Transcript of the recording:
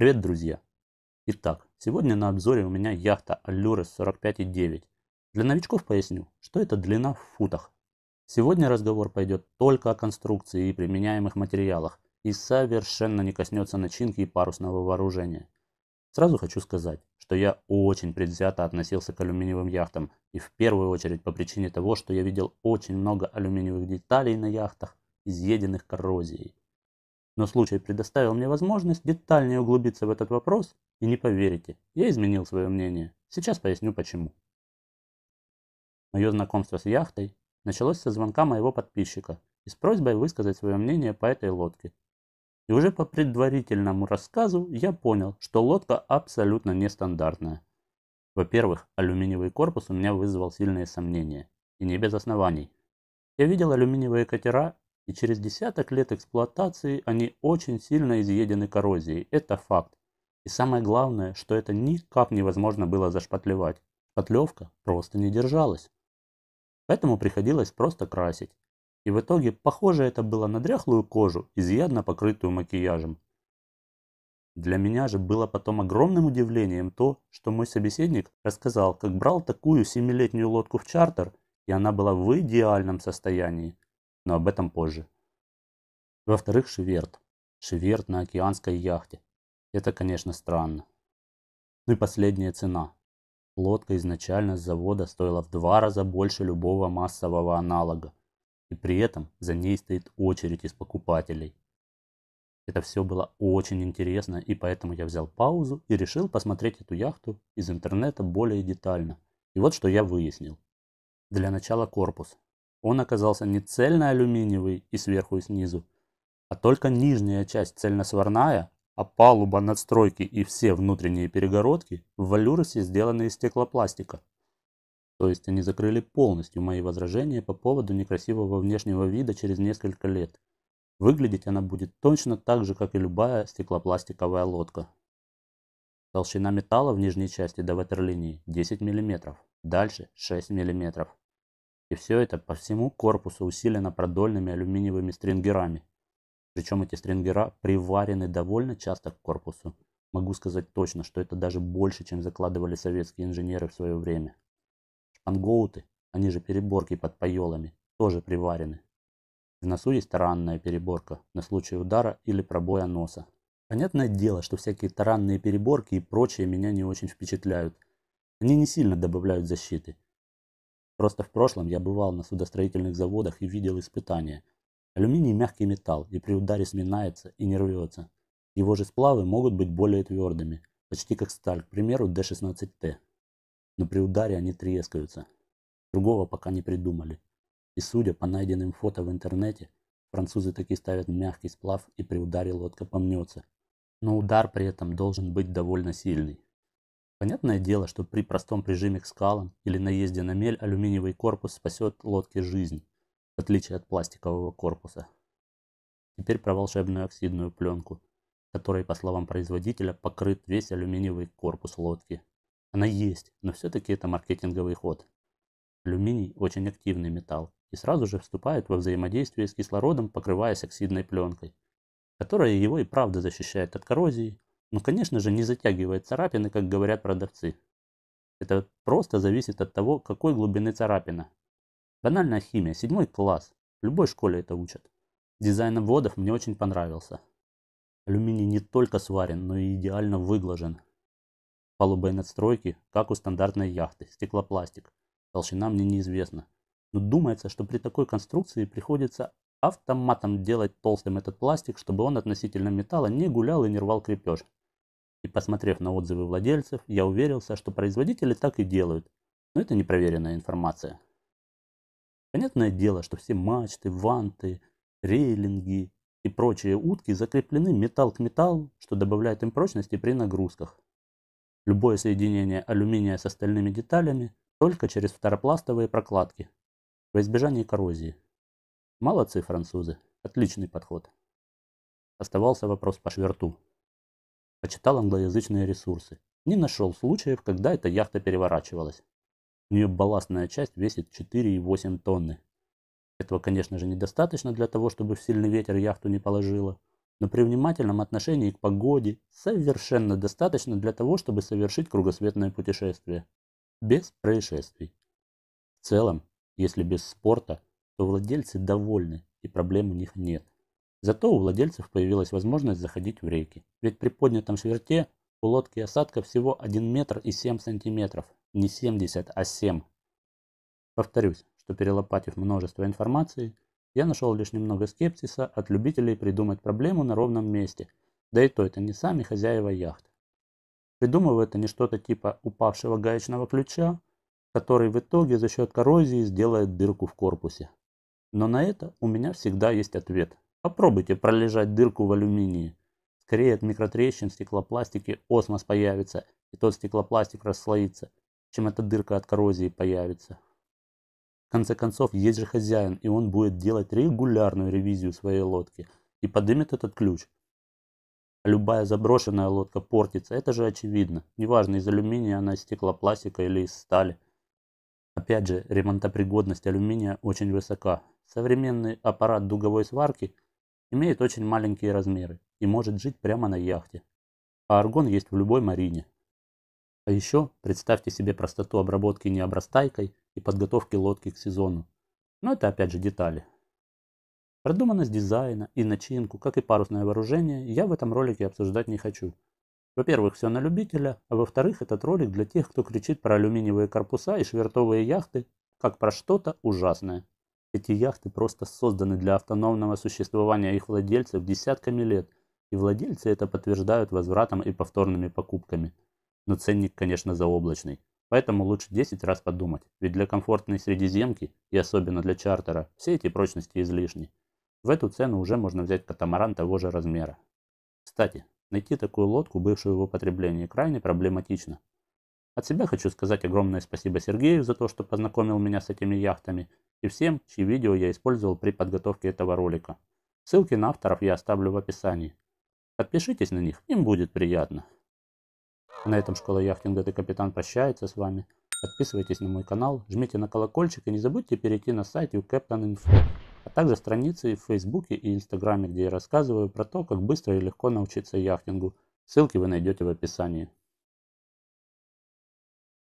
Привет, друзья! Итак, сегодня на обзоре у меня яхта Allures 45.9. Для новичков поясню, что это длина в футах. Сегодня разговор пойдет только о конструкции и применяемых материалах, и совершенно не коснется начинки и парусного вооружения. Сразу хочу сказать, что я очень предвзято относился к алюминиевым яхтам, и в первую очередь по причине того, что я видел очень много алюминиевых деталей на яхтах, изъеденных коррозией но случай предоставил мне возможность детальнее углубиться в этот вопрос, и не поверите, я изменил свое мнение. Сейчас поясню почему. Мое знакомство с яхтой началось со звонка моего подписчика и с просьбой высказать свое мнение по этой лодке. И уже по предварительному рассказу я понял, что лодка абсолютно нестандартная. Во-первых, алюминиевый корпус у меня вызвал сильные сомнения, и не без оснований. Я видел алюминиевые катера и через десяток лет эксплуатации они очень сильно изъедены коррозией. Это факт. И самое главное, что это никак невозможно было зашпатлевать. Шпатлевка просто не держалась. Поэтому приходилось просто красить. И в итоге похоже это было на дряхлую кожу, изъядно покрытую макияжем. Для меня же было потом огромным удивлением то, что мой собеседник рассказал, как брал такую семилетнюю лодку в чартер, и она была в идеальном состоянии – но об этом позже. Во-вторых, шверт. Шверт на океанской яхте. Это, конечно, странно. Ну и последняя цена. Лодка изначально с завода стоила в два раза больше любого массового аналога. И при этом за ней стоит очередь из покупателей. Это все было очень интересно, и поэтому я взял паузу и решил посмотреть эту яхту из интернета более детально. И вот что я выяснил. Для начала корпус. Он оказался не цельно-алюминиевый и сверху и снизу, а только нижняя часть цельносварная, а палуба надстройки и все внутренние перегородки в валюросе сделаны из стеклопластика. То есть они закрыли полностью мои возражения по поводу некрасивого внешнего вида через несколько лет. Выглядеть она будет точно так же, как и любая стеклопластиковая лодка. Толщина металла в нижней части до ватерлинии 10 мм, дальше 6 мм. И все это по всему корпусу усилено продольными алюминиевыми стрингерами. Причем эти стрингера приварены довольно часто к корпусу. Могу сказать точно, что это даже больше, чем закладывали советские инженеры в свое время. Шпангоуты, они же переборки под паелами, тоже приварены. В носу есть таранная переборка на случай удара или пробоя носа. Понятное дело, что всякие таранные переборки и прочее меня не очень впечатляют. Они не сильно добавляют защиты – Просто в прошлом я бывал на судостроительных заводах и видел испытания. Алюминий – мягкий металл, и при ударе сминается и не рвется. Его же сплавы могут быть более твердыми, почти как сталь, к примеру, D16T. Но при ударе они трескаются. Другого пока не придумали. И судя по найденным фото в интернете, французы такие ставят мягкий сплав и при ударе лодка помнется. Но удар при этом должен быть довольно сильный. Понятное дело, что при простом прижиме к скалам или наезде на мель алюминиевый корпус спасет лодке жизнь, в отличие от пластикового корпуса. Теперь про волшебную оксидную пленку, которой, по словам производителя, покрыт весь алюминиевый корпус лодки. Она есть, но все-таки это маркетинговый ход. Алюминий – очень активный металл и сразу же вступает во взаимодействие с кислородом, покрываясь оксидной пленкой, которая его и правда защищает от коррозии – но, ну, конечно же, не затягивает царапины, как говорят продавцы. Это просто зависит от того, какой глубины царапина. Банальная химия, седьмой класс. В любой школе это учат. Дизайн обводов мне очень понравился. Алюминий не только сварен, но и идеально выглажен. Палубой надстройки, как у стандартной яхты, стеклопластик. Толщина мне неизвестна. Но думается, что при такой конструкции приходится автоматом делать толстым этот пластик, чтобы он относительно металла не гулял и не рвал крепеж. И посмотрев на отзывы владельцев, я уверился, что производители так и делают. Но это непроверенная информация. Понятное дело, что все мачты, ванты, рейлинги и прочие утки закреплены металл к металлу, что добавляет им прочности при нагрузках. Любое соединение алюминия с остальными деталями только через второпластовые прокладки, во избежание коррозии. Молодцы французы, отличный подход. Оставался вопрос по шверту. Почитал англоязычные ресурсы. Не нашел случаев, когда эта яхта переворачивалась. У нее балластная часть весит 4,8 тонны. Этого, конечно же, недостаточно для того, чтобы в сильный ветер яхту не положило. Но при внимательном отношении к погоде совершенно достаточно для того, чтобы совершить кругосветное путешествие. Без происшествий. В целом, если без спорта, то владельцы довольны и проблем у них нет. Зато у владельцев появилась возможность заходить в рейки. Ведь при поднятом шверте у лодки осадка всего 1 метр и 7 сантиметров. Не 70, а 7. Повторюсь, что перелопатив множество информации, я нашел лишь немного скепсиса от любителей придумать проблему на ровном месте. Да и то это не сами хозяева яхт. Придумывая это не что-то типа упавшего гаечного ключа, который в итоге за счет коррозии сделает дырку в корпусе. Но на это у меня всегда есть ответ – Попробуйте пролежать дырку в алюминии. Скорее от микротрещин в стеклопластике осмос появится, и тот стеклопластик расслоится, чем эта дырка от коррозии появится. В конце концов, есть же хозяин, и он будет делать регулярную ревизию своей лодки и подымет этот ключ. Любая заброшенная лодка портится, это же очевидно. Неважно, из алюминия она, из стеклопластика или из стали. Опять же, ремонтопригодность алюминия очень высока. Современный аппарат дуговой сварки – имеет очень маленькие размеры и может жить прямо на яхте. А аргон есть в любой марине. А еще представьте себе простоту обработки необрастайкой и подготовки лодки к сезону. Но это опять же детали. Продуманность дизайна и начинку, как и парусное вооружение, я в этом ролике обсуждать не хочу. Во-первых, все на любителя, а во-вторых, этот ролик для тех, кто кричит про алюминиевые корпуса и швертовые яхты, как про что-то ужасное. Эти яхты просто созданы для автономного существования их владельцев десятками лет, и владельцы это подтверждают возвратом и повторными покупками. Но ценник, конечно, заоблачный. Поэтому лучше 10 раз подумать, ведь для комфортной средиземки, и особенно для чартера, все эти прочности излишни. В эту цену уже можно взять катамаран того же размера. Кстати, найти такую лодку, бывшую в употреблении, крайне проблематично. От себя хочу сказать огромное спасибо Сергею за то, что познакомил меня с этими яхтами и всем, чьи видео я использовал при подготовке этого ролика. Ссылки на авторов я оставлю в описании. Подпишитесь на них, им будет приятно. На этом школа яхтинга «Ты капитан» прощается с вами. Подписывайтесь на мой канал, жмите на колокольчик и не забудьте перейти на сайт у Info, а также страницы в Фейсбуке и Инстаграме, где я рассказываю про то, как быстро и легко научиться яхтингу. Ссылки вы найдете в описании.